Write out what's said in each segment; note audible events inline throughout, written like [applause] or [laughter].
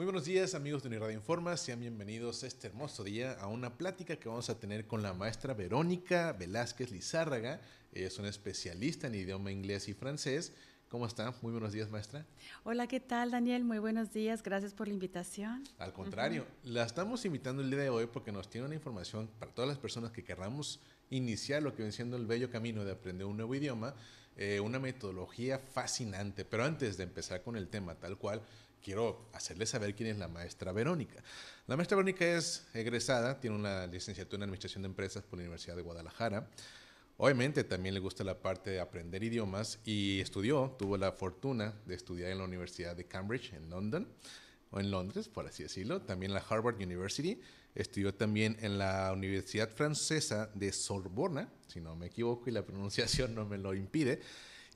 Muy buenos días amigos de Uniradio Informa, sean bienvenidos este hermoso día a una plática que vamos a tener con la maestra Verónica Velázquez Lizárraga, es una especialista en idioma inglés y francés. ¿Cómo está? Muy buenos días maestra. Hola, ¿qué tal Daniel? Muy buenos días, gracias por la invitación. Al contrario, la estamos invitando el día de hoy porque nos tiene una información para todas las personas que querramos iniciar lo que viene siendo el bello camino de aprender un nuevo idioma, eh, una metodología fascinante. Pero antes de empezar con el tema tal cual, quiero hacerles saber quién es la maestra Verónica. La maestra Verónica es egresada, tiene una licenciatura en Administración de Empresas por la Universidad de Guadalajara. Obviamente también le gusta la parte de aprender idiomas y estudió, tuvo la fortuna de estudiar en la Universidad de Cambridge en London, o en Londres, por así decirlo, también la Harvard University, estudió también en la Universidad Francesa de Sorbona, si no me equivoco y la pronunciación no me lo impide,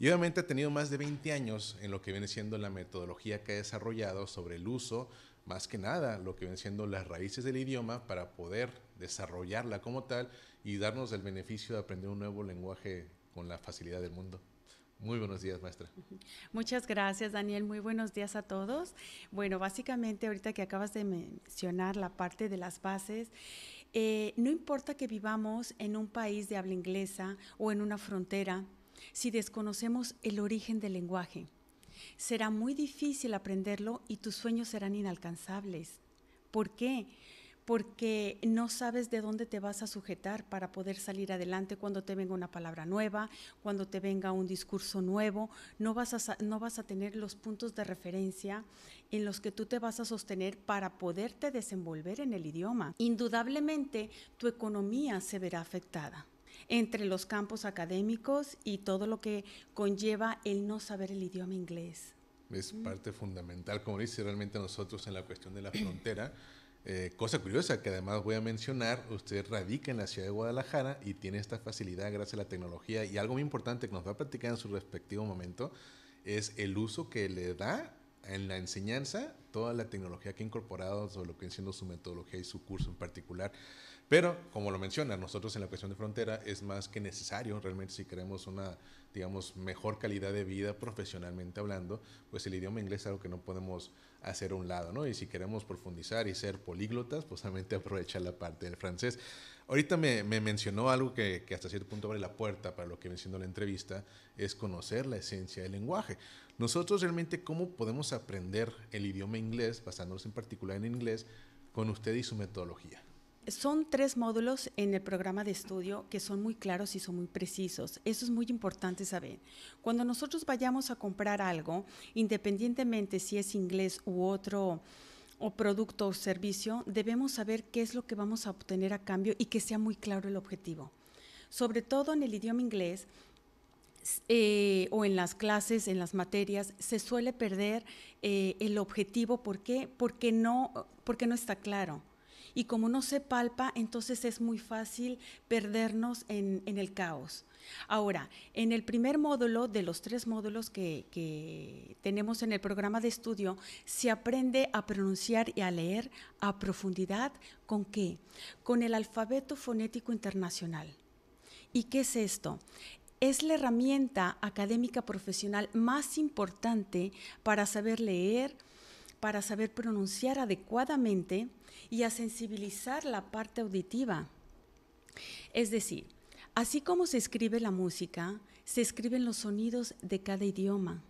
y obviamente ha tenido más de 20 años en lo que viene siendo la metodología que ha desarrollado sobre el uso, más que nada, lo que viene siendo las raíces del idioma para poder desarrollarla como tal y darnos el beneficio de aprender un nuevo lenguaje con la facilidad del mundo. Muy buenos días, maestra. Muchas gracias, Daniel. Muy buenos días a todos. Bueno, básicamente ahorita que acabas de mencionar la parte de las bases, eh, no importa que vivamos en un país de habla inglesa o en una frontera, si desconocemos el origen del lenguaje. Será muy difícil aprenderlo y tus sueños serán inalcanzables. ¿Por qué? Porque no sabes de dónde te vas a sujetar para poder salir adelante cuando te venga una palabra nueva, cuando te venga un discurso nuevo. No vas a, tener los puntos de referencia en los que tú te vas a sostener para poderte desenvolver en el idioma. Indudablemente, tu economía se verá afectada entre los campos académicos y todo lo que conlleva el no saber el idioma inglés. Es parte fundamental, como dice realmente nosotros en la cuestión de la frontera. [clears throat] Eh, cosa curiosa que además voy a mencionar, usted radica en la ciudad de Guadalajara y tiene esta facilidad gracias a la tecnología y algo muy importante que nos va a platicar en su respectivo momento es el uso que le da en la enseñanza toda la tecnología que ha incorporado sobre lo que es siendo su metodología y su curso en particular. Pero, como lo menciona, nosotros en la cuestión de frontera es más que necesario, realmente si queremos una, digamos, mejor calidad de vida profesionalmente hablando, pues el idioma inglés es algo que no podemos hacer a un lado, ¿no? Y si queremos profundizar y ser políglotas, pues realmente aprovechar la parte del francés. Ahorita me, mencionó algo que, que, hasta cierto punto abre la puerta para lo que viene siendo la entrevista, es conocer la esencia del lenguaje. Nosotros realmente, ¿cómo podemos aprender el idioma inglés, basándonos en particular en inglés, con usted y su metodología? son tres módulos en el programa de estudio que son muy claros y son muy precisos. Eso es muy importante saber. Cuando nosotros vayamos a comprar algo, independientemente si es inglés u otro o producto o servicio, debemos saber qué es lo que vamos a obtener a cambio y que sea muy claro el objetivo. Sobre todo en el idioma inglés, eh, o en las clases, en las materias, se suele perder eh, el objetivo. ¿Por qué? no, porque no está claro y como no se palpa, entonces es muy fácil perdernos en, el caos. Ahora, en el primer módulo de los tres módulos que, que, tenemos en el programa de estudio, se aprende a pronunciar y a leer a profundidad con qué? Con el alfabeto fonético internacional. ¿Y qué es esto? Es la herramienta académica profesional más importante para saber leer, para saber pronunciar adecuadamente y a sensibilizar la parte auditiva. Es decir, así como se escribe la música, se escriben los sonidos de cada idioma.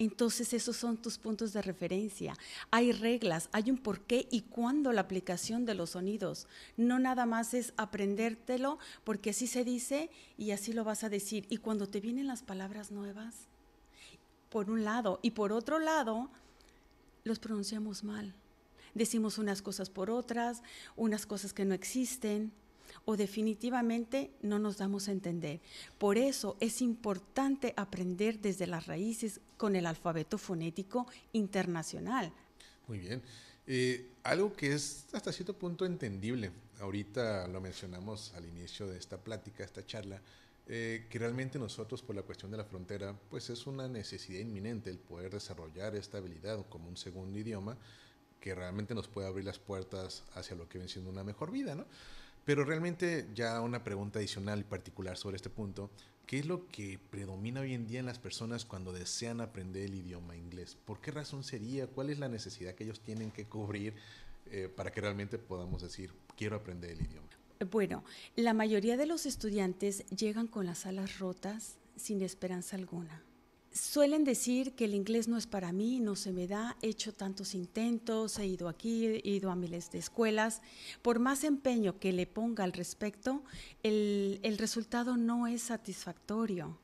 Entonces esos son tus puntos de referencia. Hay reglas, hay un por qué y cuándo la aplicación de los sonidos. No nada más es aprendértelo porque así se dice y así lo vas a decir. Y cuando te vienen las palabras nuevas, por un lado, y por otro lado, los pronunciamos mal. Decimos unas cosas por otras, unas cosas que no existen o definitivamente no nos damos a entender. Por eso es importante aprender desde las raíces con el alfabeto fonético internacional. Muy bien. Eh, algo que es hasta cierto punto entendible, ahorita lo mencionamos al inicio de esta plática, esta charla, eh, que realmente nosotros por la cuestión de la frontera, pues es una necesidad inminente el poder desarrollar esta habilidad como un segundo idioma que realmente nos puede abrir las puertas hacia lo que viene siendo una mejor vida, ¿no? Pero realmente ya una pregunta adicional y particular sobre este punto, ¿qué es lo que predomina hoy en día en las personas cuando desean aprender el idioma inglés? ¿Por qué razón sería? ¿Cuál es la necesidad que ellos tienen que cubrir eh, para que realmente podamos decir, quiero aprender el idioma? Bueno, la mayoría de los estudiantes llegan con las alas rotas sin esperanza alguna. Suelen decir que el inglés no es para mí, no se me da, he hecho tantos intentos, he ido aquí, he ido a miles de escuelas. Por más empeño que le ponga al respecto, el, resultado no es satisfactorio.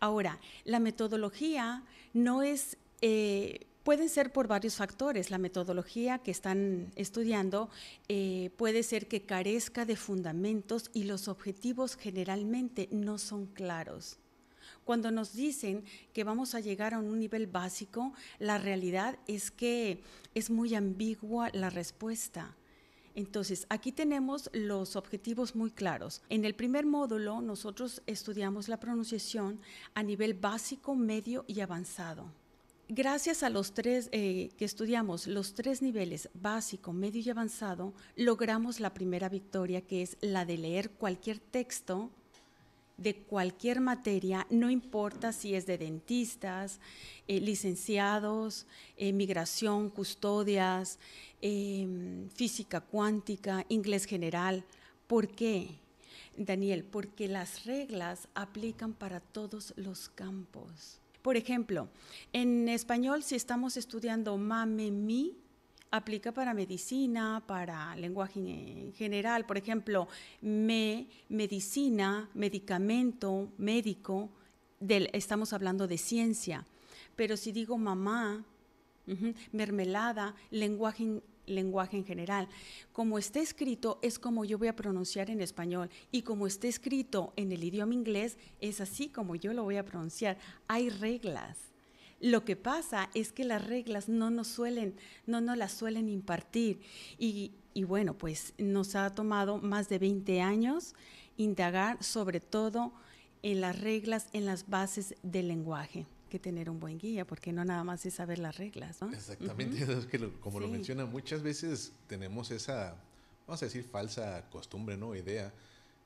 Ahora, la metodología no es... Eh, Pueden ser por varios factores. La metodología que están estudiando eh, puede ser que carezca de fundamentos y los objetivos generalmente no son claros. Cuando nos dicen que vamos a llegar a un nivel básico, la realidad es que es muy ambigua la respuesta. Entonces, aquí tenemos los objetivos muy claros. En el primer módulo nosotros estudiamos la pronunciación a nivel básico, medio y avanzado. Gracias a los tres eh, que estudiamos, los tres niveles, básico, medio y avanzado, logramos la primera victoria, que es la de leer cualquier texto de cualquier materia, no importa si es de dentistas, eh, licenciados, eh, migración, custodias, física cuántica, inglés general. ¿Por qué? Daniel, porque las reglas aplican para todos los campos. Por ejemplo, en español, si estamos estudiando mame, mi, aplica para medicina, para lenguaje en general. Por ejemplo, me, medicina, medicamento, médico, estamos hablando de ciencia. Pero si digo mamá, mermelada, lenguaje lenguaje en general. Como está escrito es como yo voy a pronunciar en español y como está escrito en el idioma inglés es así como yo lo voy a pronunciar. Hay reglas. Lo que pasa es que las reglas no nos suelen, no nos las suelen impartir. Y, y bueno, pues nos ha tomado más de 20 años indagar sobre todo en las reglas, en las bases del lenguaje tener un buen guía, porque no nada más es saber las reglas. ¿no? Exactamente, que como lo menciona, muchas veces tenemos esa, vamos a decir, falsa costumbre, ¿no? Idea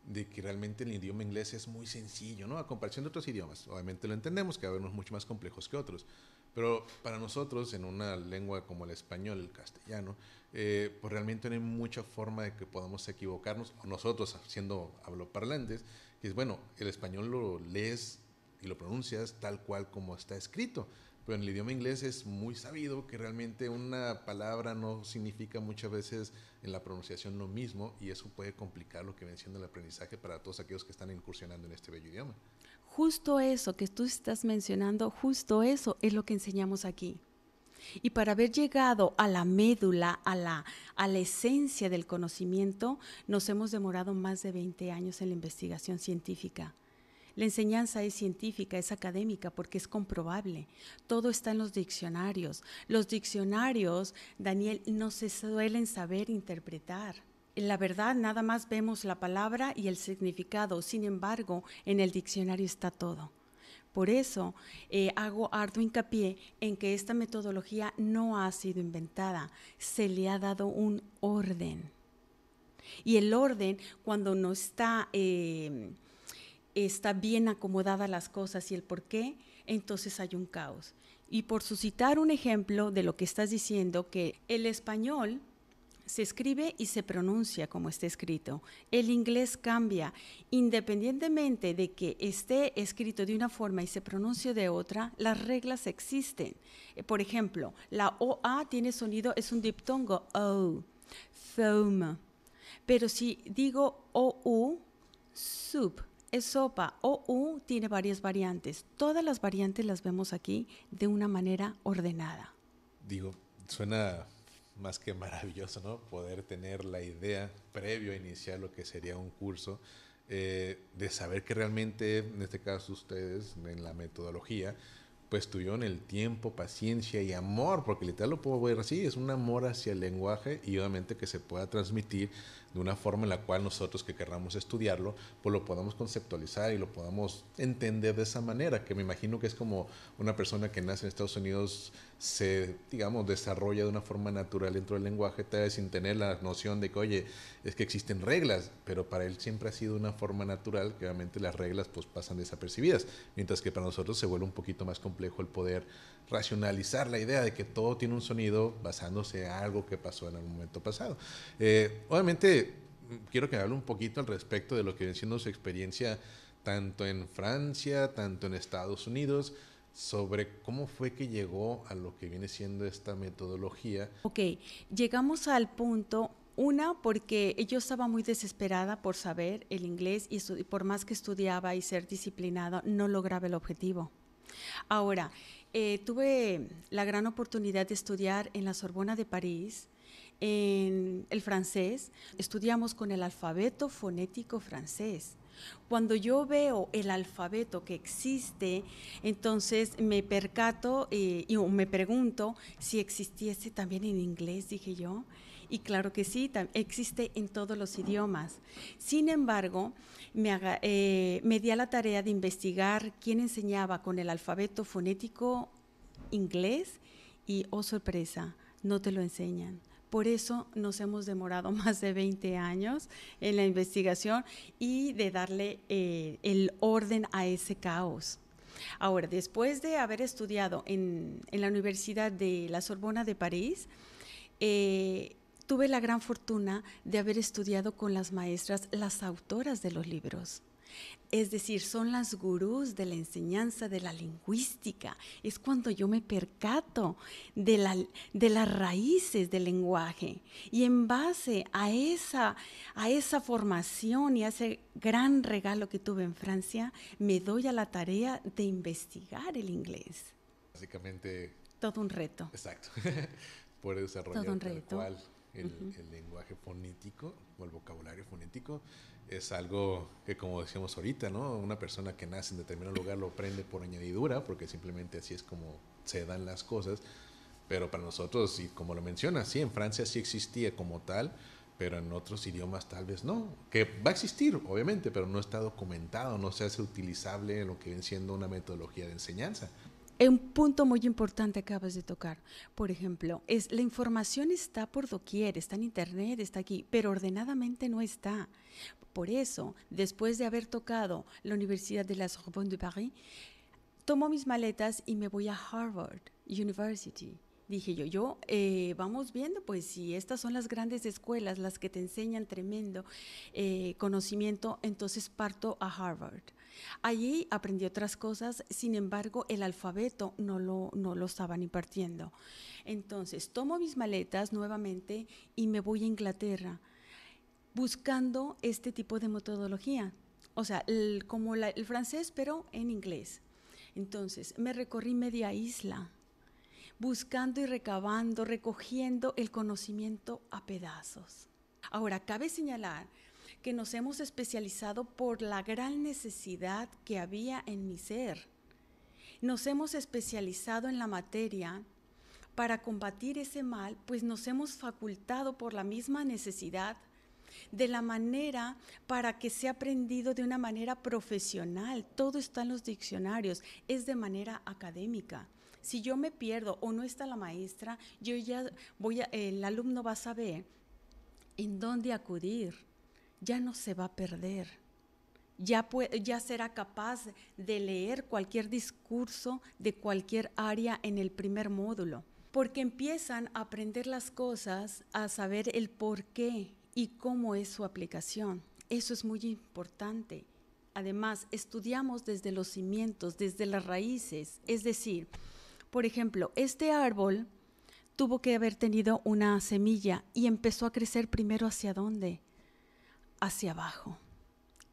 de que realmente el idioma inglés es muy sencillo, ¿no? A comparación de otros idiomas. Obviamente lo entendemos, que algunos unos mucho más complejos que otros. Pero para nosotros, en una lengua como el español, el castellano, eh, pues realmente no hay mucha forma de que podamos equivocarnos, o nosotros siendo habloparlantes, que es bueno, el español lo lees y lo pronuncias tal cual como está escrito. Pero en el idioma inglés es muy sabido que realmente una palabra no significa muchas veces en la pronunciación lo mismo y eso puede complicar lo que viene siendo el aprendizaje para todos aquellos que están incursionando en este bello idioma. Justo eso que tú estás mencionando, justo eso es lo que enseñamos aquí. Y para haber llegado a la médula, a la, a la esencia del conocimiento, nos hemos demorado más de 20 años en la investigación científica. La enseñanza es científica, es académica, porque es comprobable. Todo está en los diccionarios. Los diccionarios, Daniel, no se suelen saber interpretar. La verdad, nada más vemos la palabra y el significado. Sin embargo, en el diccionario está todo. Por eso eh, hago arduo hincapié en que esta metodología no ha sido inventada, se le ha dado un orden. Y el orden, cuando no está eh, está bien acomodada las cosas y el por qué, entonces hay un caos. Y por suscitar un ejemplo de lo que estás diciendo, que el español se escribe y se pronuncia como está escrito. El inglés cambia. Independientemente de que esté escrito de una forma y se pronuncie de otra, las reglas existen. Eh, por ejemplo, la OA tiene sonido, es un diptongo, O, thoma. Pero si digo OU, soup. Esopa sopa. U tiene varias variantes. Todas las variantes las vemos aquí de una manera ordenada. Digo, suena más que maravilloso, ¿no? Poder tener la idea previo a iniciar lo que sería un curso, eh, de saber que realmente, en este caso ustedes, en la metodología, pues tuvieron el tiempo, paciencia y amor, porque literal lo puedo ver así, es un amor hacia el lenguaje y obviamente que se pueda transmitir de una forma en la cual nosotros que querramos estudiarlo, pues lo podamos conceptualizar y lo podamos entender de esa manera, que me imagino que es como una persona que nace en Estados Unidos se, digamos, desarrolla de una forma natural dentro del lenguaje, tal vez sin tener la noción de que, oye, es que existen reglas, pero para él siempre ha sido una forma natural, que obviamente las reglas pues pasan desapercibidas, mientras que para nosotros se vuelve un poquito más complejo el poder racionalizar la idea de que todo tiene un sonido basándose en algo que pasó en algún momento pasado. Eh, obviamente quiero que hable un poquito al respecto de lo que viene siendo su experiencia tanto en Francia, tanto en Estados Unidos, sobre cómo fue que llegó a lo que viene siendo esta metodología. Ok, llegamos al punto, una, porque yo estaba muy desesperada por saber el inglés y por más que estudiaba y ser disciplinada, no lograba el objetivo. Ahora, eh, tuve la gran oportunidad de estudiar en la Sorbona de París, en el francés, estudiamos con el alfabeto fonético francés. Cuando yo veo el alfabeto que existe, entonces me percato eh, y me pregunto si existiese también en inglés, dije yo. Y claro que sí, existe en todos los idiomas. Sin embargo, me, eh, me di a la tarea de investigar quién enseñaba con el alfabeto fonético inglés y, oh sorpresa, no te lo enseñan por eso nos hemos demorado [laughs] más de 20 años en la investigación y de darle eh, el orden a ese caos. Ahora, después de haber estudiado en, la Universidad de la Sorbona de París, eh, tuve la gran fortuna de haber estudiado con las maestras, las autoras de los libros. Es decir, son las gurús de la enseñanza de la lingüística. Es cuando yo me percato de, las raíces del lenguaje. Y en base a esa, formación y a ese gran regalo que tuve en Francia, me doy a la tarea de investigar el inglés. Básicamente... Todo un reto. Exacto. [laughs] desarrollar el lenguaje fonético o el vocabulario fonético es algo que como decíamos ahorita, Una persona que nace en determinado lugar lo prende por añadidura, porque simplemente así es como se dan las cosas. Pero para nosotros, y como lo menciona sí, en Francia sí existía como tal, pero en otros idiomas tal vez no. Que va a existir, obviamente, pero no está documentado, no se hace utilizable lo que viene siendo una metodología de enseñanza un punto muy importante acabas de tocar, por ejemplo, es la información está por doquier, está en internet, está aquí, pero ordenadamente no está. Por eso, después de haber tocado la Universidad de la Sorbonne de París, tomo mis maletas y me voy a Harvard University. Dije yo, yo, eh, vamos viendo, pues si estas son las grandes escuelas, las que te enseñan tremendo eh, conocimiento, entonces parto a Harvard. Allí aprendí otras cosas, sin embargo, el alfabeto no lo, no lo estaban impartiendo. Entonces, tomo mis maletas nuevamente y me voy a Inglaterra buscando este tipo de metodología. O sea, como el francés, pero en inglés. Entonces, me recorrí media isla, buscando y recabando, recogiendo el conocimiento a pedazos. Ahora, cabe señalar que nos hemos especializado por la gran necesidad que había en mi ser. Nos hemos especializado en la materia para combatir ese mal, pues nos hemos facultado por la misma necesidad de la manera para que sea aprendido de una manera profesional. Todo está en los diccionarios, es de manera académica. Si yo me pierdo o no está la maestra, yo ya voy el alumno va a saber en dónde acudir ya no se va a perder. Ya, será capaz de leer cualquier discurso de cualquier área en el primer módulo, porque empiezan a aprender las cosas, a saber el por qué y cómo es su aplicación. Eso es muy importante. Además, estudiamos desde los cimientos, desde las raíces, es decir, por ejemplo, este árbol tuvo que haber tenido una semilla y empezó a crecer primero hacia dónde? hacia abajo.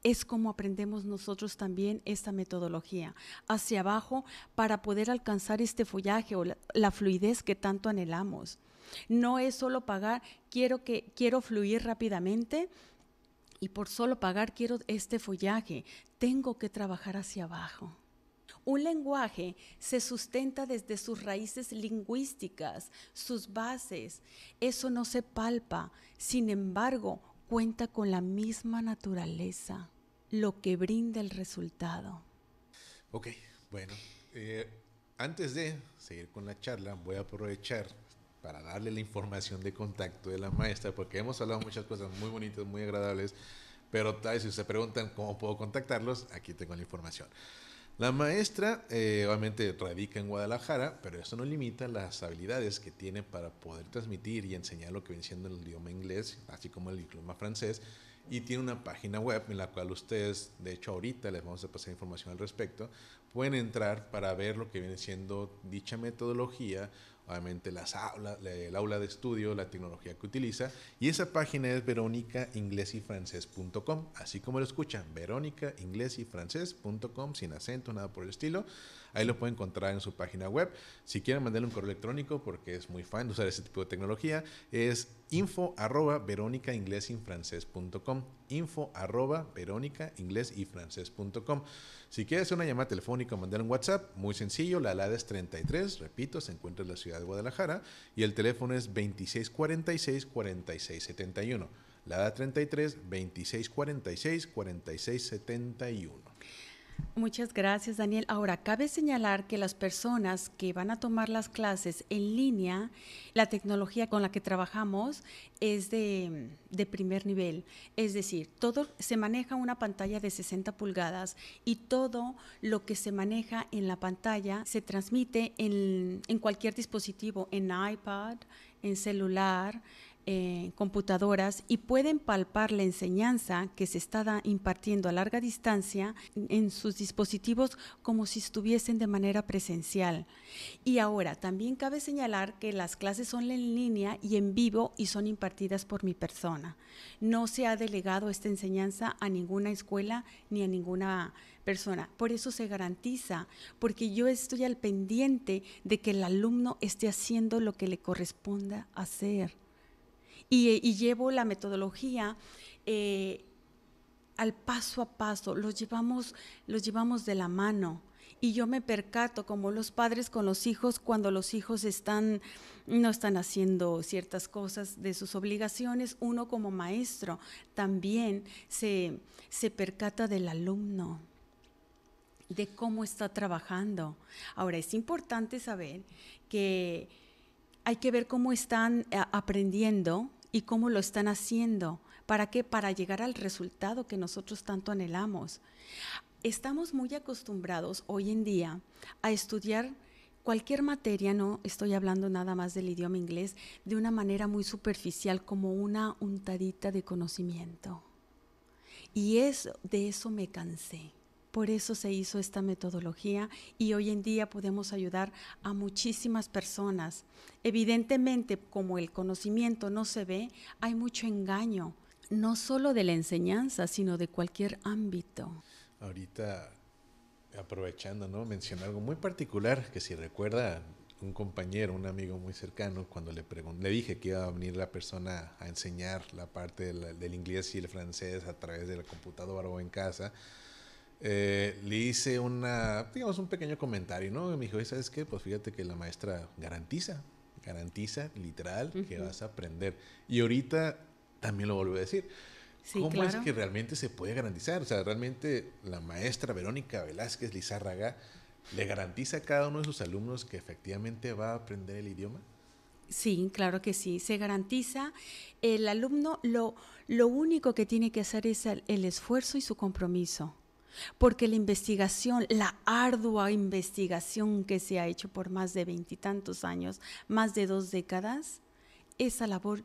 Es como aprendemos nosotros también esta metodología, hacia abajo para poder alcanzar este follaje o la, fluidez que tanto anhelamos. No es solo pagar, quiero que quiero fluir rápidamente y por solo pagar quiero este follaje. Tengo que trabajar hacia abajo. Un lenguaje se sustenta desde sus raíces lingüísticas, sus bases. Eso no se palpa. Sin embargo, cuenta con la misma naturaleza, lo que brinda el resultado. Ok, bueno, eh, antes de seguir con la charla, voy a aprovechar para darle la información de contacto de la maestra, porque hemos hablado muchas cosas muy bonitas, muy agradables, pero tal vez si se preguntan cómo puedo contactarlos, aquí tengo la información. La maestra eh, obviamente radica en Guadalajara, pero eso no limita las habilidades que tiene para poder transmitir y enseñar lo que viene siendo el idioma inglés, así como el idioma francés. Y tiene una página web en la cual ustedes, de hecho ahorita les vamos a pasar información al respecto, pueden entrar para ver lo que viene siendo dicha metodología obviamente las aulas, el aula de estudio, la tecnología que utiliza. Y esa página es verónicainglesyfrancés.com, así como lo escuchan, verónicainglesifrancés.com, sin acento, nada por el estilo. Ahí lo pueden encontrar en su página web. Si quieren mandarle un correo electrónico, porque es muy fan usar este tipo de tecnología, es info arroba verónica inglés y Info arroba verónica inglés y Si quieres una llamada telefónica o mandar un WhatsApp, muy sencillo, la LADA es 33, repito, se encuentra en la ciudad de Guadalajara y el teléfono es 2646 4671. La 33 2646 71. Muchas gracias, Daniel. Ahora, cabe señalar que las personas que van a tomar las clases en línea, la tecnología con la que trabajamos es de, primer nivel. Es decir, todo se maneja una pantalla de 60 pulgadas y todo lo que se maneja en la pantalla se transmite en cualquier dispositivo, en iPad, en celular, eh, computadoras y pueden palpar la enseñanza que se está impartiendo a larga distancia en sus dispositivos como si estuviesen de manera presencial. Y ahora, también cabe señalar que las clases son en línea y en vivo y son impartidas por mi persona. No se ha delegado esta enseñanza a ninguna escuela ni a ninguna persona. Por eso se garantiza, porque yo estoy al pendiente de que el alumno esté haciendo lo que le corresponda hacer y, llevo la metodología. Eh, al paso a paso, los llevamos, los llevamos de la mano. Y yo me percato como los padres con los hijos cuando los hijos están, no están haciendo ciertas cosas de sus obligaciones, uno como maestro también se percata del alumno, de cómo está trabajando. Ahora, es importante saber que hay que ver cómo están eh, aprendiendo y cómo lo están haciendo. ¿Para qué? Para llegar al resultado que nosotros tanto anhelamos. Estamos muy acostumbrados hoy en día a estudiar cualquier materia, no estoy hablando nada más del idioma inglés, de una manera muy superficial, como una untadita de conocimiento. Y es de eso me cansé. Por eso se hizo esta metodología y hoy en día podemos ayudar a muchísimas personas. Evidentemente, como el conocimiento no se ve, hay mucho engaño, no solo de la enseñanza, sino de cualquier ámbito. Ahorita, aprovechando, ¿no? algo muy particular que si recuerda un compañero, un amigo muy cercano, cuando le, le dije que iba a venir la persona a enseñar la parte del inglés y el francés a través de la computadora o en casa, eh, le hice una, digamos, un pequeño comentario, ¿no? me dijo, ¿sabes qué? Pues fíjate que la maestra garantiza, garantiza literal que vas a aprender. Y ahorita también lo vuelvo a decir. ¿Cómo es que realmente se puede garantizar? O sea, realmente la maestra Verónica Velázquez Lizárraga le garantiza a cada uno de sus alumnos que efectivamente va a aprender el idioma. Sí, claro que sí, se garantiza. El alumno lo, lo único que tiene que hacer es el esfuerzo y su compromiso porque la investigación, la ardua investigación que se ha hecho por más de veintitantos años, más de dos décadas, esa labor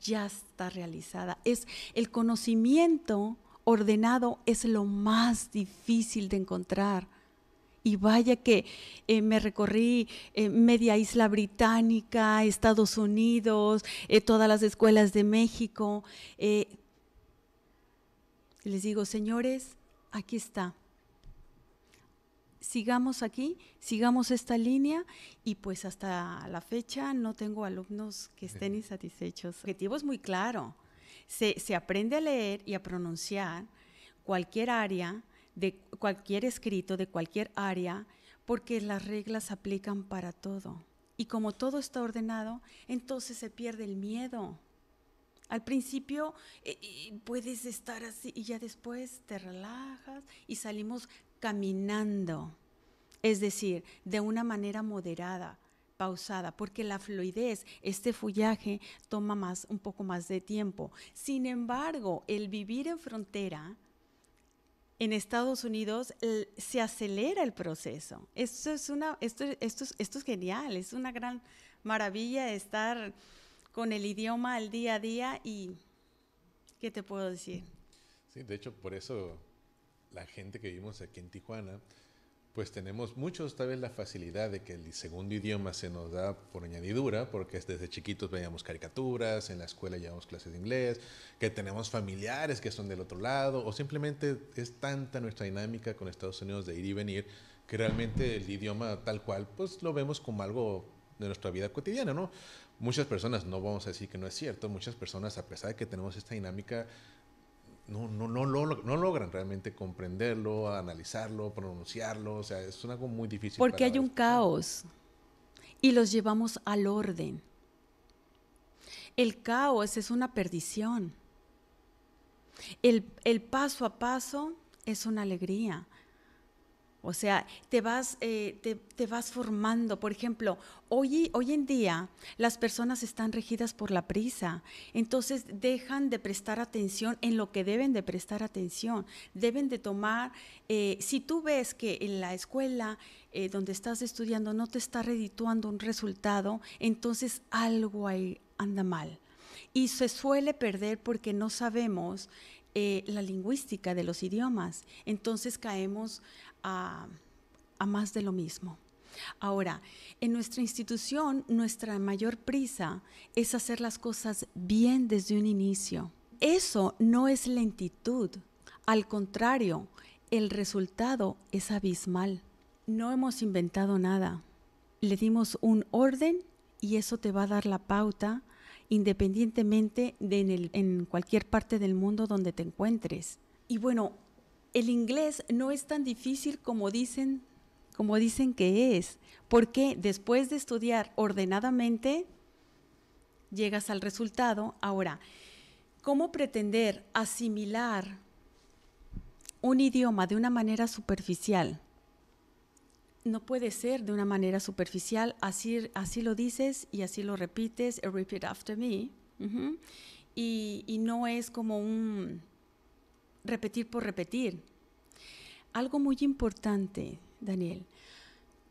ya está realizada. el conocimiento ordenado es lo más difícil de encontrar. Y vaya que eh, me recorrí eh, media isla británica, Estados Unidos, eh, todas las escuelas de México. les digo, señores, aquí está. Sigamos aquí, sigamos esta línea y pues hasta la fecha no tengo alumnos que estén insatisfechos. El objetivo es muy claro. Se, se aprende a leer y a pronunciar cualquier área, de cualquier escrito, de cualquier área, porque las reglas aplican para todo. Y como todo está ordenado, entonces se pierde el miedo. Al principio eh, puedes estar así y ya después te relajas y salimos caminando. Es decir, de una manera moderada, pausada, porque la fluidez, este follaje toma más un poco más de tiempo. Sin embargo, el vivir en frontera en Estados Unidos se acelera el proceso. Esto es una esto es genial, es una gran maravilla estar con el idioma al día a día y ¿qué te puedo decir? Sí, de hecho, por eso la gente que vivimos aquí en Tijuana, pues tenemos muchos tal vez la facilidad de que el segundo idioma se nos da por añadidura, porque desde chiquitos veíamos caricaturas, en la escuela llevamos clases de inglés, que tenemos familiares que son del otro lado, o simplemente es tanta nuestra dinámica con Estados Unidos de ir y venir, que realmente el idioma tal cual, pues lo vemos como algo de nuestra vida cotidiana, ¿no? muchas personas, no vamos a decir que no es cierto, muchas personas, a pesar de que tenemos esta dinámica, no, logran realmente comprenderlo, analizarlo, pronunciarlo, o sea, es algo muy difícil. Porque hay un caos y los llevamos al orden. El caos es una perdición. el paso a paso es una alegría. O sea, te vas, eh, te, vas formando. Por ejemplo, hoy, hoy en día las personas están regidas por la prisa, entonces dejan de prestar atención en lo que deben de prestar atención. Deben de tomar, eh, si tú ves que en la escuela eh, donde estás estudiando no te está redituando un resultado, entonces algo ahí anda mal. Y se suele perder porque no sabemos la lingüística de los idiomas. Entonces caemos a, más de lo mismo. Ahora, en nuestra institución, nuestra mayor prisa es hacer las cosas bien desde un inicio. Eso no es lentitud, al contrario, el resultado es abismal. No hemos inventado nada. Le dimos un orden y eso te va a dar la pauta independientemente de en cualquier parte del mundo donde te encuentres. Y bueno, el inglés no es tan difícil como dicen, como dicen que es, porque después de estudiar ordenadamente llegas al resultado. Ahora, ¿cómo pretender asimilar un idioma de una manera superficial? No puede ser de una manera superficial, así, lo dices y así lo repites, repeat after me. y no es como un, repetir por repetir. Algo muy importante, Daniel.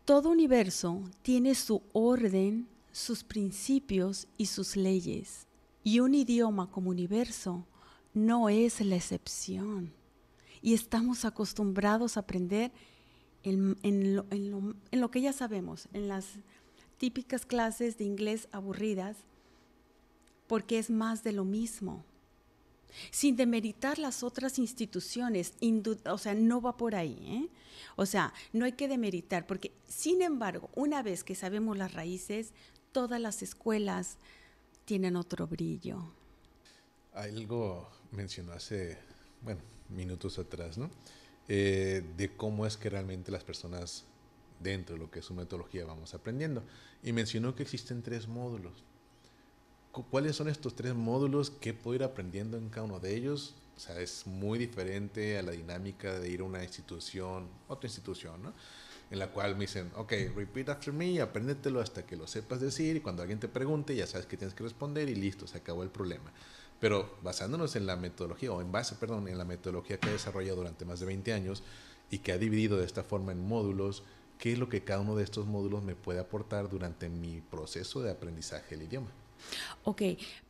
Todo universo tiene su orden, sus principios y sus leyes. Y un idioma como universo no es la excepción. Y estamos acostumbrados a aprender en, lo, que ya sabemos, en las típicas clases de inglés aburridas, porque es más de lo mismo sin demeritar las otras instituciones, o sea, no va por ahí, ¿eh? o sea, no hay que demeritar, porque sin embargo, una vez que sabemos las raíces, todas las escuelas tienen otro brillo. Algo mencionó hace, bueno, minutos atrás, ¿no? Eh, de cómo es que realmente las personas dentro de lo que es su metodología vamos aprendiendo. Y mencionó que existen tres módulos. ¿Cuáles son estos tres módulos? ¿Qué puedo ir aprendiendo en cada uno de ellos? O sea, es muy diferente a la dinámica de ir a una institución, otra institución, ¿no? En la cual me dicen, ok, repeat after me, apréndetelo hasta que lo sepas decir y cuando alguien te pregunte ya sabes que tienes que responder y listo, se acabó el problema. Pero basándonos en la metodología, o en base, perdón, en la metodología que he desarrollado durante más de 20 años y que ha dividido de esta forma en módulos, ¿qué es lo que cada uno de estos módulos me puede aportar durante mi proceso de aprendizaje del idioma? Ok,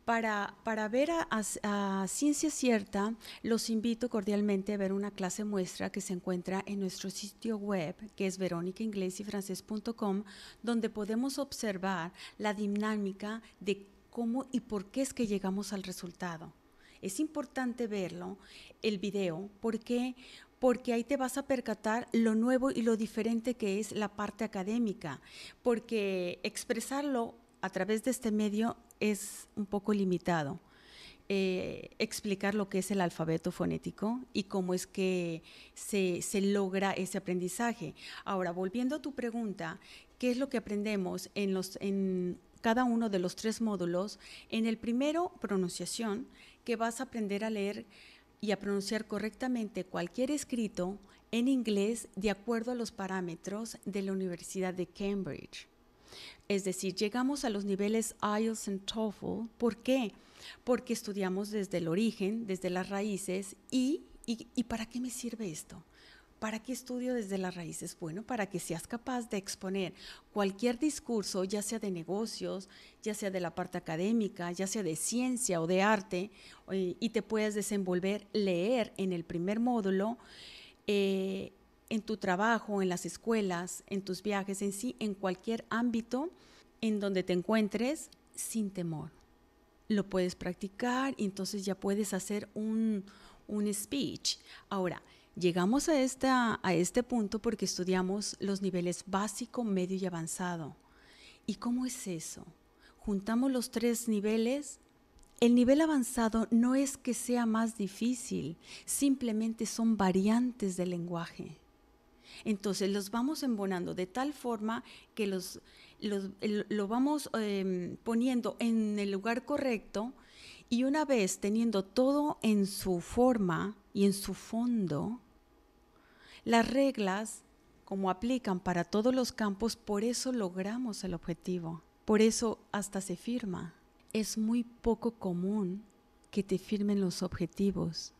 para, para ver a, ciencia cierta, los invito cordialmente a ver una clase muestra que se encuentra en nuestro sitio web, que es veronicainglesyfrancés.com, donde podemos observar la dinámica de cómo y por qué es que llegamos al resultado. Es importante verlo, el video, porque porque ahí te vas a percatar lo nuevo y lo diferente que es la parte académica, porque expresarlo a través de este medio es un poco limitado. Eh, explicar lo que es el alfabeto fonético y cómo es que se, se, logra ese aprendizaje. Ahora, volviendo a tu pregunta, ¿qué es lo que aprendemos en, los, en cada uno de los tres módulos? En el primero, pronunciación, que vas a aprender a leer y a pronunciar correctamente cualquier escrito en inglés de acuerdo a los parámetros de la Universidad de Cambridge. Es decir, llegamos a los niveles IELTS y TOEFL. ¿Por qué? Porque estudiamos desde el origen, desde las raíces y, y, ¿para qué me sirve esto? ¿Para qué estudio desde las raíces? Bueno, para que seas capaz de exponer cualquier discurso, ya sea de negocios, ya sea de la parte académica, ya sea de ciencia o de arte, y te puedas desenvolver, leer en el primer módulo eh, en tu trabajo, en las escuelas, en tus viajes, en sí, en cualquier ámbito en donde te encuentres sin temor. Lo puedes practicar y entonces ya puedes hacer un, speech. Ahora, llegamos a, a este punto porque estudiamos los niveles básico, medio y avanzado. ¿Y cómo es eso? Juntamos los tres niveles. El nivel avanzado no es que sea más difícil, simplemente son variantes del lenguaje. Entonces los vamos embonando de tal forma que los, lo vamos em, poniendo en el lugar correcto y una vez teniendo todo en su forma y en su fondo, las reglas como aplican para todos los campos, por eso logramos el objetivo, por eso hasta se firma. Es muy poco común que te firmen los objetivos.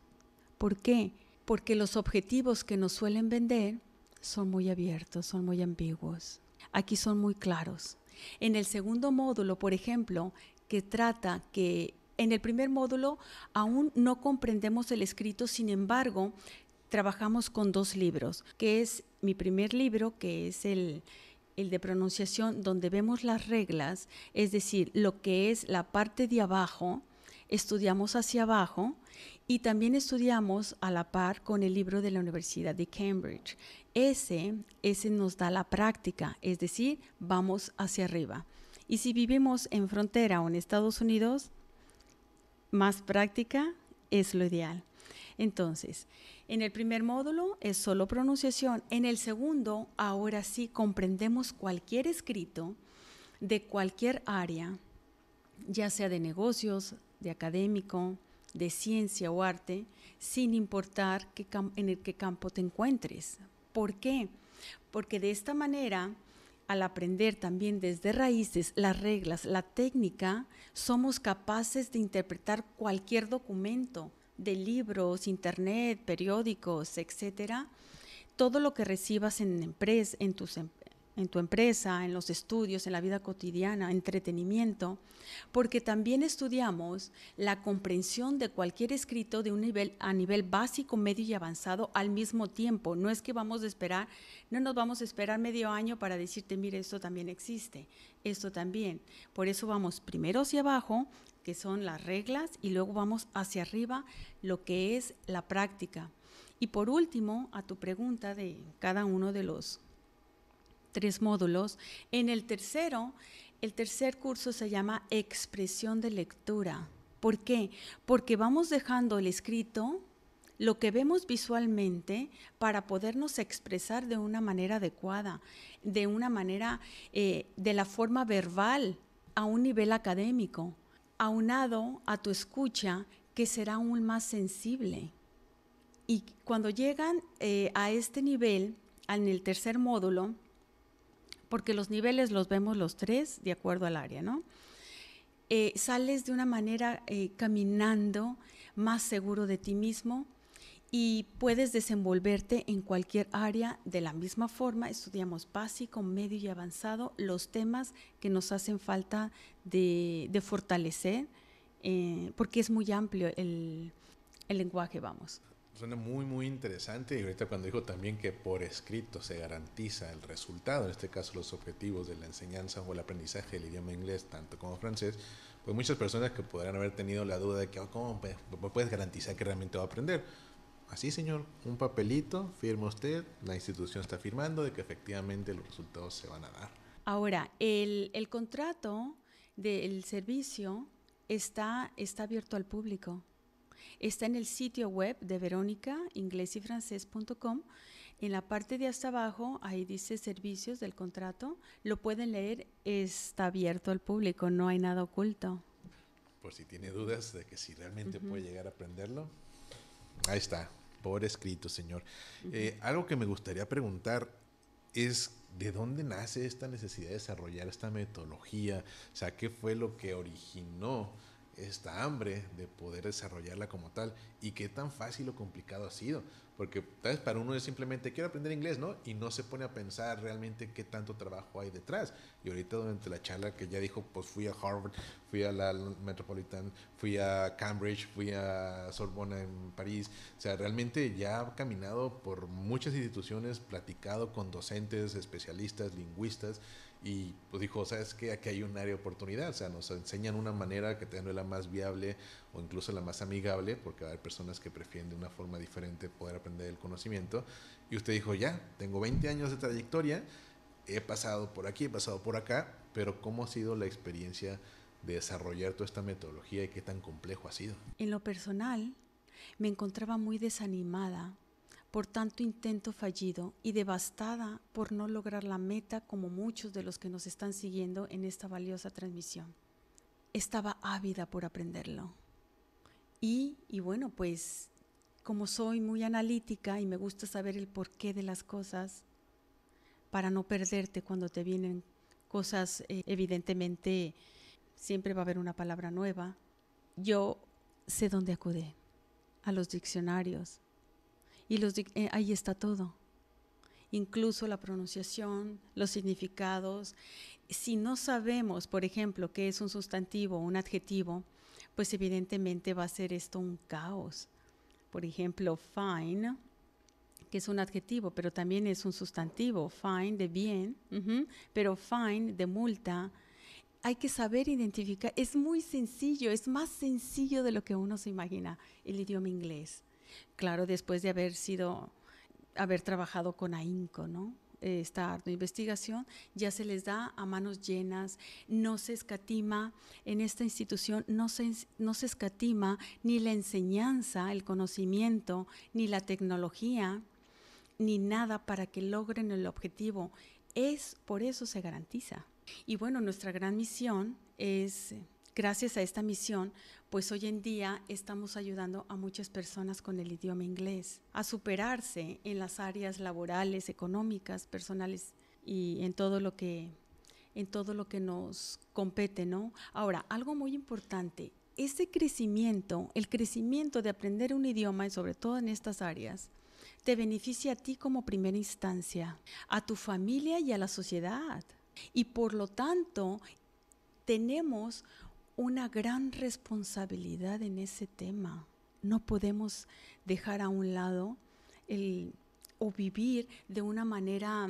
¿Por qué? Porque los objetivos que nos suelen vender son muy abiertos, son muy ambiguos. Aquí son muy claros. En el segundo módulo, por ejemplo, que trata que en el primer módulo aún no comprendemos el escrito, sin embargo, trabajamos con dos libros, que es mi primer libro, que es el, el de pronunciación, donde vemos las reglas, es decir, lo que es la parte de abajo, estudiamos hacia abajo y también estudiamos a la par con el libro de la Universidad de Cambridge. Ese, ese nos da la práctica, es decir, vamos hacia arriba. Y si vivimos en frontera o en Estados Unidos, más práctica es lo ideal. Entonces, en el primer módulo es solo pronunciación. En el segundo, ahora sí comprendemos cualquier escrito de cualquier área, ya sea de negocios, de académico, de ciencia o arte, sin importar en el qué campo te encuentres. ¿Por qué? Porque de esta manera, al aprender también desde raíces las reglas, la técnica, somos capaces de interpretar cualquier documento, de libros, internet, periódicos, etcétera, todo lo que recibas en, empresa, en em-, en tu empresa, en los estudios, en la vida cotidiana, entretenimiento, porque también estudiamos la comprensión de cualquier escrito de un nivel a nivel básico, medio y avanzado al mismo tiempo. No es que vamos a esperar, no nos vamos a esperar medio año para decirte, mire, esto también existe, esto también. Por eso vamos primero hacia abajo, que son las reglas, y luego vamos hacia arriba, lo que es la práctica. Y por último, a tu pregunta de cada uno de los tres módulos. En el tercero, el tercer curso se llama expresión de lectura. ¿Por qué? Porque vamos dejando el escrito, lo que vemos visualmente, para podernos expresar de una manera adecuada, de una manera, eh, de la forma verbal, a un nivel académico, aunado a tu escucha, que será aún más sensible. Y cuando llegan eh, a este nivel, en el tercer módulo, porque los niveles los vemos los tres de acuerdo al área, ¿no? Eh, sales de una manera eh, caminando más seguro de ti mismo y puedes desenvolverte en cualquier área de la misma forma. Estudiamos básico, medio y avanzado, los temas que nos hacen falta de, fortalecer, eh, porque es muy amplio el lenguaje, vamos suena muy, muy interesante. Y ahorita cuando dijo también que por escrito se garantiza el resultado, en este caso los objetivos de la enseñanza o el aprendizaje del idioma inglés, tanto como francés, pues muchas personas que podrán haber tenido la duda de que, oh, ¿cómo puedes garantizar que realmente va a aprender? Así, señor, un papelito, firma usted, la institución está firmando de que efectivamente los resultados se van a dar. Ahora, el, el contrato del servicio está, está abierto al público. Está en el sitio web de Verónica, inglés y francés.com. En la parte de hasta abajo, ahí dice servicios del contrato. Lo pueden leer, está abierto al público, no hay nada oculto. Por si tiene dudas de que si realmente puede llegar a aprenderlo, ahí está, por escrito, señor. Eh, algo que me gustaría preguntar es ¿de dónde nace esta necesidad de desarrollar esta metodología? O sea, ¿qué fue lo que originó esta hambre de poder desarrollarla como tal y qué tan fácil o complicado ha sido. Porque tal vez para uno es simplemente quiero aprender inglés, ¿no? Y no se pone a pensar realmente qué tanto trabajo hay detrás. Y ahorita durante la charla que ya dijo, pues fui a Harvard, fui a la Metropolitan, fui a Cambridge, fui a Sorbona en París. O sea, realmente ya ha caminado por muchas instituciones, platicado con docentes, especialistas, lingüistas y pues, dijo, ¿sabes qué? Aquí hay un área de oportunidad, o sea, nos enseñan una manera que no la más viable o incluso la más amigable, porque hay personas que prefieren de una forma diferente poder aprender el conocimiento. Y usted dijo, ya, tengo 20 años de trayectoria, he pasado por aquí, he pasado por acá, pero ¿cómo ha sido la experiencia de desarrollar toda esta metodología y qué tan complejo ha sido? En lo personal, me encontraba muy desanimada por tanto intento fallido y devastada por no lograr la meta como muchos de los que nos están siguiendo en esta valiosa transmisión. Estaba ávida por aprenderlo. Y, bueno, pues como soy muy analítica y me gusta saber el porqué de las cosas, para no perderte cuando te vienen cosas, eh, evidentemente siempre va a haber una palabra nueva, yo sé dónde acudí, a los diccionarios, y eh, ahí está todo, incluso la pronunciación, los significados. Si no sabemos, por ejemplo, qué es un sustantivo o un adjetivo, pues evidentemente va a ser esto un caos. Por ejemplo, fine, que es un adjetivo, pero también es un sustantivo, fine de bien, pero fine de multa. Hay que saber identificar, es muy sencillo, es más sencillo de lo que uno se imagina el idioma inglés claro, después de haber sido, haber trabajado con AINCO, ¿no? Eh, esta investigación, ya se les da a manos llenas, no se escatima en esta institución, no se, no se escatima ni la enseñanza, el conocimiento, ni la tecnología, ni nada para que logren el objetivo. Es por eso se garantiza. Y bueno, nuestra gran misión es gracias a esta misión, pues hoy en día estamos ayudando a muchas personas con el idioma inglés a superarse en las áreas laborales, económicas, personales y en todo lo que en todo lo que nos compete, ¿no? Ahora, algo muy importante, ese crecimiento, el crecimiento de aprender un idioma y sobre todo en estas áreas, te beneficia a ti como primera instancia, a tu familia y a la sociedad. Y por lo tanto, tenemos una gran responsabilidad en ese tema. No podemos dejar a un lado el, o vivir de una manera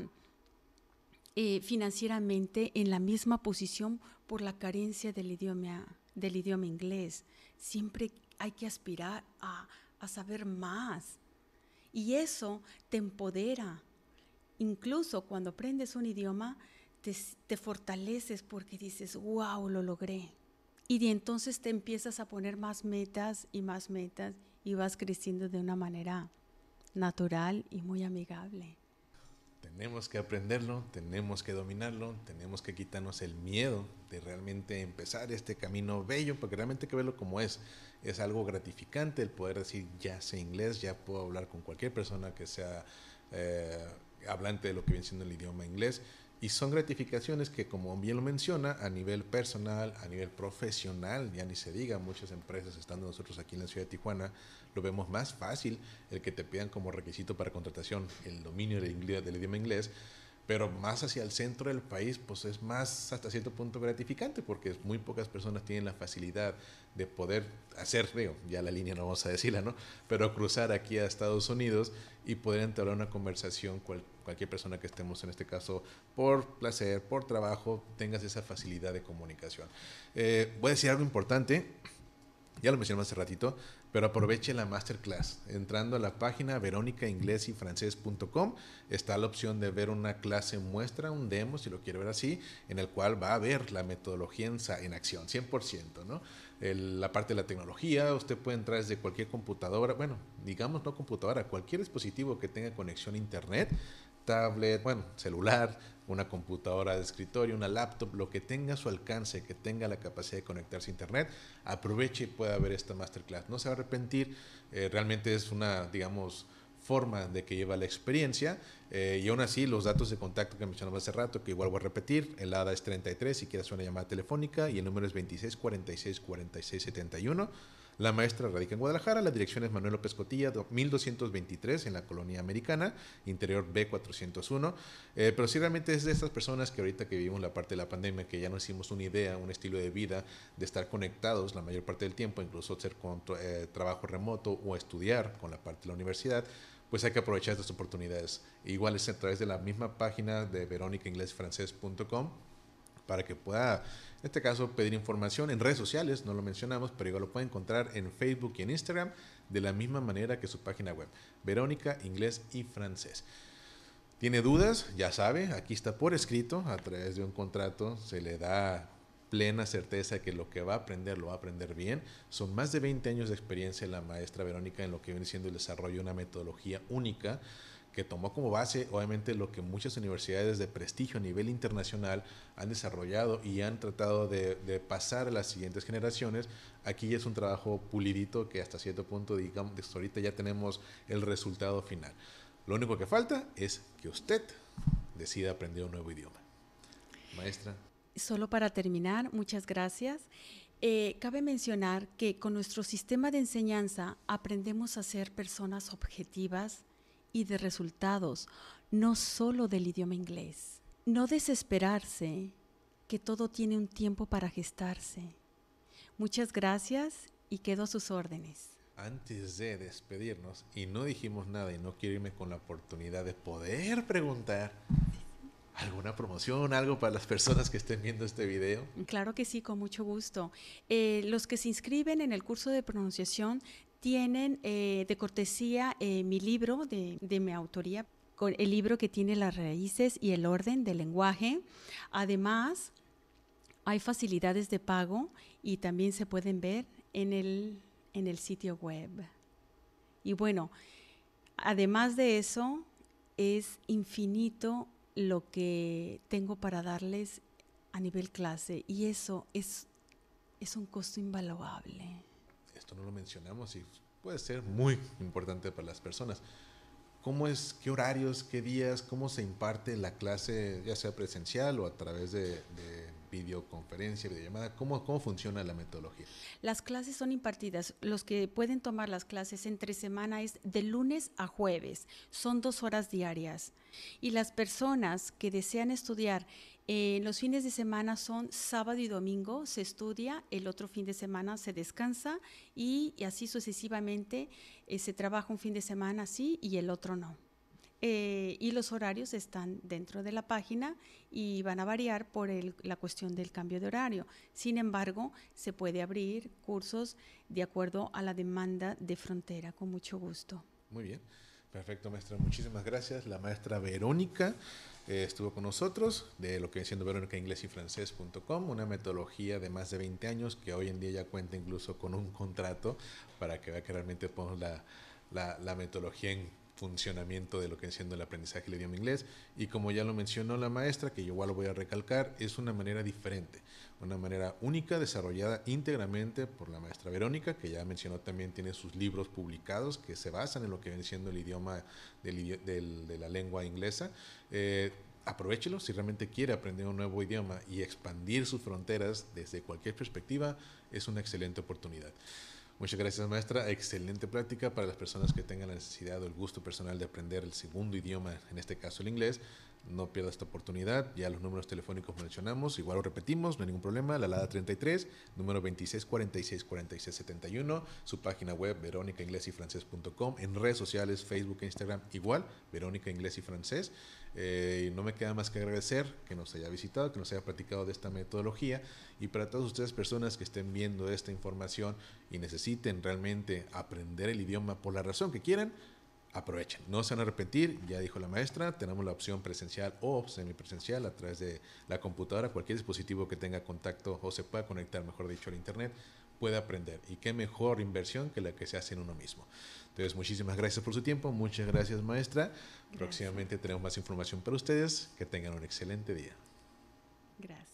eh, financieramente en la misma posición por la carencia del idioma, del idioma inglés. Siempre hay que aspirar a, saber más. Y eso te empodera. Incluso cuando aprendes un idioma, te, te fortaleces porque dices, wow, lo logré. Y de entonces te empiezas a poner más metas y más metas y vas creciendo de una manera natural y muy amigable. Tenemos que aprenderlo, tenemos que dominarlo, tenemos que quitarnos el miedo de realmente empezar este camino bello, porque realmente hay que verlo como es. Es algo gratificante el poder decir, ya sé inglés, ya puedo hablar con cualquier persona que sea eh, hablante de lo que viene siendo el idioma inglés y son gratificaciones que, como bien lo menciona, a nivel personal, a nivel profesional, ya ni se diga, muchas empresas, estando nosotros aquí en la ciudad de Tijuana, lo vemos más fácil el que te pidan como requisito para contratación el dominio del, idioma inglés, pero más hacia el centro del país, pues es más hasta cierto punto gratificante, porque muy pocas personas tienen la facilidad de poder hacer, veo, ya la línea no vamos a decirla, ¿no? Pero cruzar aquí a Estados Unidos y poder entablar una conversación cualquier cualquier persona que estemos en este caso por placer, por trabajo, tengas esa facilidad de comunicación. Eh, voy a decir algo importante, ya lo mencioné hace ratito, pero aproveche la masterclass. Entrando a la página verónicainglesyfrancés.com está la opción de ver una clase muestra, un demo, si lo quiere ver así, en el cual va a ver la metodología en, acción, 100%, ¿no? la parte de la tecnología, usted puede entrar desde cualquier computadora, bueno, digamos no computadora, cualquier dispositivo que tenga conexión a internet, tablet, bueno, celular, una computadora de escritorio, una laptop, lo que tenga su alcance, que tenga la capacidad de conectarse a Internet, aproveche y pueda ver esta masterclass. No se va a arrepentir, eh, realmente es una, digamos, forma de que lleva la experiencia eh, y aún así los datos de contacto que mencionaba hace rato, que igual voy a repetir, el ADA es 33 si quieres una llamada telefónica y el número es 26464671. La maestra radica en Guadalajara, la dirección es Manuel López Cotilla, 1223 en la colonia americana, interior B401. Eh, pero si realmente es de estas personas que ahorita que vivimos la parte de la pandemia, que ya no hicimos una idea, un estilo de vida, de estar conectados la mayor parte del tiempo, incluso hacer con, eh, trabajo remoto o estudiar con la parte de la universidad, pues hay que aprovechar estas oportunidades. Igual es a través de la misma página de verónicainglesfrancés.com para que pueda en este caso, pedir información en redes sociales, no lo mencionamos, pero igual lo pueden encontrar en Facebook y en Instagram de la misma manera que su página web. Verónica, inglés y francés. Tiene dudas, ya sabe, aquí está por escrito, a través de un contrato se le da plena certeza que lo que va a aprender lo va a aprender bien. Son más de 20 años de experiencia la maestra Verónica en lo que viene siendo el desarrollo de una metodología única que tomó como base obviamente lo que muchas universidades de prestigio a nivel internacional han desarrollado y han tratado de, pasar a las siguientes generaciones. Aquí es un trabajo pulidito que hasta cierto punto, digamos, ahorita ya tenemos el resultado final. Lo único que falta es que usted decida aprender un nuevo idioma. Maestra. Solo para terminar, muchas gracias. Eh, cabe mencionar que con nuestro sistema de enseñanza aprendemos a ser personas objetivas, y de resultados, no solo del idioma inglés. No desesperarse, que todo tiene un tiempo para gestarse. Muchas gracias y quedo a sus órdenes. Antes de despedirnos, y no dijimos nada y no quiero irme con la oportunidad de poder preguntar, ¿Alguna promoción, algo para las personas que estén viendo este video? Claro que sí, con mucho gusto. Eh, los que se inscriben en el curso de pronunciación tienen eh, de cortesía eh, mi libro de, mi autoría, con el libro que tiene las raíces y el orden del lenguaje. Además, hay facilidades de pago y también se pueden ver en el, en el sitio web. Y bueno, además de eso, es infinito lo que tengo para darles a nivel clase y eso es un costo invaluable no lo mencionamos y puede ser muy importante para las personas. ¿Cómo es, qué horarios, qué días, cómo se imparte la clase, ya sea presencial o a través de, de videoconferencia, videollamada? ¿Cómo, ¿Cómo funciona la metodología? Las clases son impartidas. Los que pueden tomar las clases entre semana es de lunes a jueves. Son dos horas diarias. Y las personas que desean estudiar eh, los fines de semana son sábado y domingo, se estudia, el otro fin de semana se descansa y, así sucesivamente eh, se trabaja un fin de semana así y el otro no. Eh, y los horarios están dentro de la página y van a variar por la cuestión del cambio de horario. Sin embargo, se puede abrir cursos de acuerdo a la demanda de frontera, con mucho gusto. Muy bien, perfecto maestra, muchísimas gracias. La maestra Verónica eh, estuvo con nosotros de lo que viene siendo Francés.com, una metodología de más de 20 años que hoy en día ya cuenta incluso con un contrato para que vea que realmente ponemos la, la metodología en funcionamiento de lo que siendo el aprendizaje del idioma inglés. Y como ya lo mencionó la maestra, que igual lo voy a recalcar, es una manera diferente, una manera única desarrollada íntegramente por la maestra Verónica, que ya mencionó también tiene sus libros publicados que se basan en lo que viene siendo el idioma de la lengua inglesa. Eh, aprovechelo si realmente quiere aprender un nuevo idioma y expandir sus fronteras desde cualquier perspectiva, es una excelente oportunidad. Muchas gracias, maestra. Excelente práctica para las personas que tengan la necesidad o el gusto personal de aprender el segundo idioma, en este caso el inglés. No pierda esta oportunidad. Ya los números telefónicos mencionamos, igual lo repetimos, no hay ningún problema. La LADA 33, número 26 46 Su página web, francés.com. En redes sociales, Facebook e Instagram, igual, Verónica Inglés y Francés. Eh, no me queda más que agradecer que nos haya visitado, que nos haya practicado de esta metodología y para todas ustedes personas que estén viendo esta información y necesiten realmente aprender el idioma por la razón que quieran, aprovechen, no se van a repetir, ya dijo la maestra, tenemos la opción presencial o semipresencial a través de la computadora, cualquier dispositivo que tenga contacto o se pueda conectar, mejor dicho, al Internet, puede aprender y qué mejor inversión que la que se hace en uno mismo. Entonces, muchísimas gracias por su tiempo, muchas gracias maestra. Próximamente tenemos más información para ustedes. Que tengan un excelente día. Gracias.